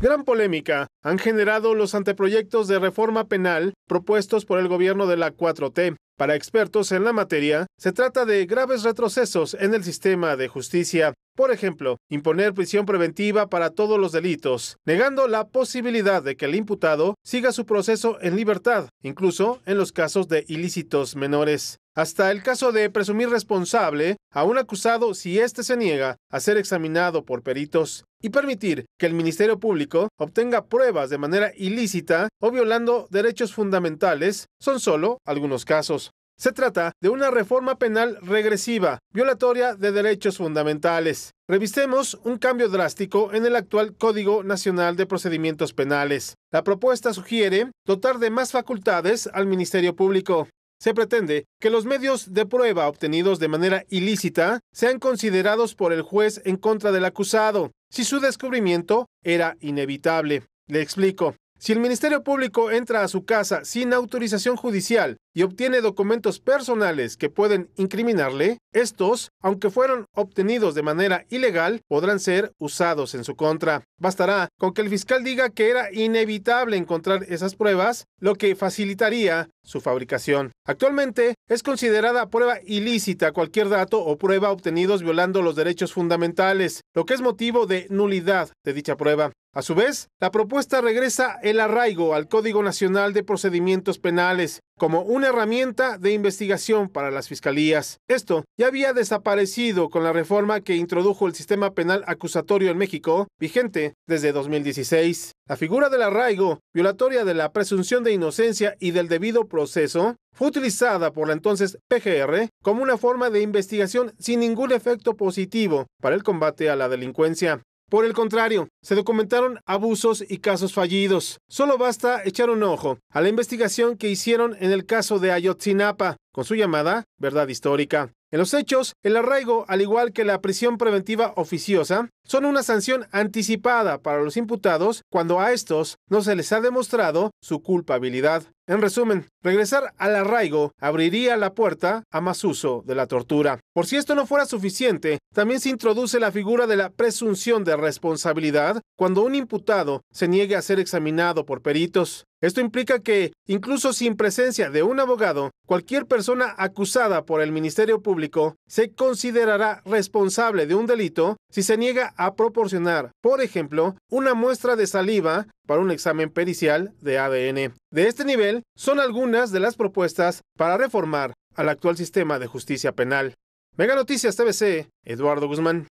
Gran polémica han generado los anteproyectos de reforma penal propuestos por el gobierno de la 4T. Para expertos en la materia, se trata de graves retrocesos en el sistema de justicia. Por ejemplo, imponer prisión preventiva para todos los delitos, negando la posibilidad de que el imputado siga su proceso en libertad, incluso en los casos de ilícitos menores. Hasta el caso de presumir responsable a un acusado si éste se niega a ser examinado por peritos y permitir que el Ministerio Público obtenga pruebas de manera ilícita o violando derechos fundamentales son solo algunos casos. Se trata de una reforma penal regresiva, violatoria de derechos fundamentales. Revistemos un cambio drástico en el actual Código Nacional de Procedimientos Penales. La propuesta sugiere dotar de más facultades al Ministerio Público. Se pretende que los medios de prueba obtenidos de manera ilícita sean considerados por el juez en contra del acusado, si su descubrimiento era inevitable. Le explico. Si el Ministerio Público entra a su casa sin autorización judicial y obtiene documentos personales que pueden incriminarle, estos, aunque fueron obtenidos de manera ilegal, podrán ser usados en su contra. Bastará con que el fiscal diga que era inevitable encontrar esas pruebas, lo que facilitaría su fabricación. Actualmente es considerada prueba ilícita cualquier dato o prueba obtenidos violando los derechos fundamentales, lo que es motivo de nulidad de dicha prueba. A su vez, la propuesta regresa el arraigo al Código Nacional de Procedimientos Penales como una herramienta de investigación para las fiscalías. Esto ya había desaparecido con la reforma que introdujo el sistema penal acusatorio en México, vigente desde 2016. La figura del arraigo, violatoria de la presunción de inocencia y del debido proceso, fue utilizada por la entonces PGR como una forma de investigación sin ningún efecto positivo para el combate a la delincuencia. Por el contrario, se documentaron abusos y casos fallidos. Solo basta echar un ojo a la investigación que hicieron en el caso de Ayotzinapa, con su llamada verdad histórica. En los hechos, el arraigo, al igual que la prisión preventiva oficiosa, son una sanción anticipada para los imputados cuando a estos no se les ha demostrado su culpabilidad. En resumen, regresar al arraigo abriría la puerta a más uso de la tortura. Por si esto no fuera suficiente, también se introduce la figura de la presunción de responsabilidad cuando un imputado se niegue a ser examinado por peritos. Esto implica que, incluso sin presencia de un abogado, cualquier persona acusada por el Ministerio Público se considerará responsable de un delito si se niega a proporcionar, por ejemplo, una muestra de saliva para un examen pericial de ADN. De este nivel son algunas de las propuestas para reformar al actual sistema de justicia penal. Mega Noticias TBC, Eduardo Guzmán.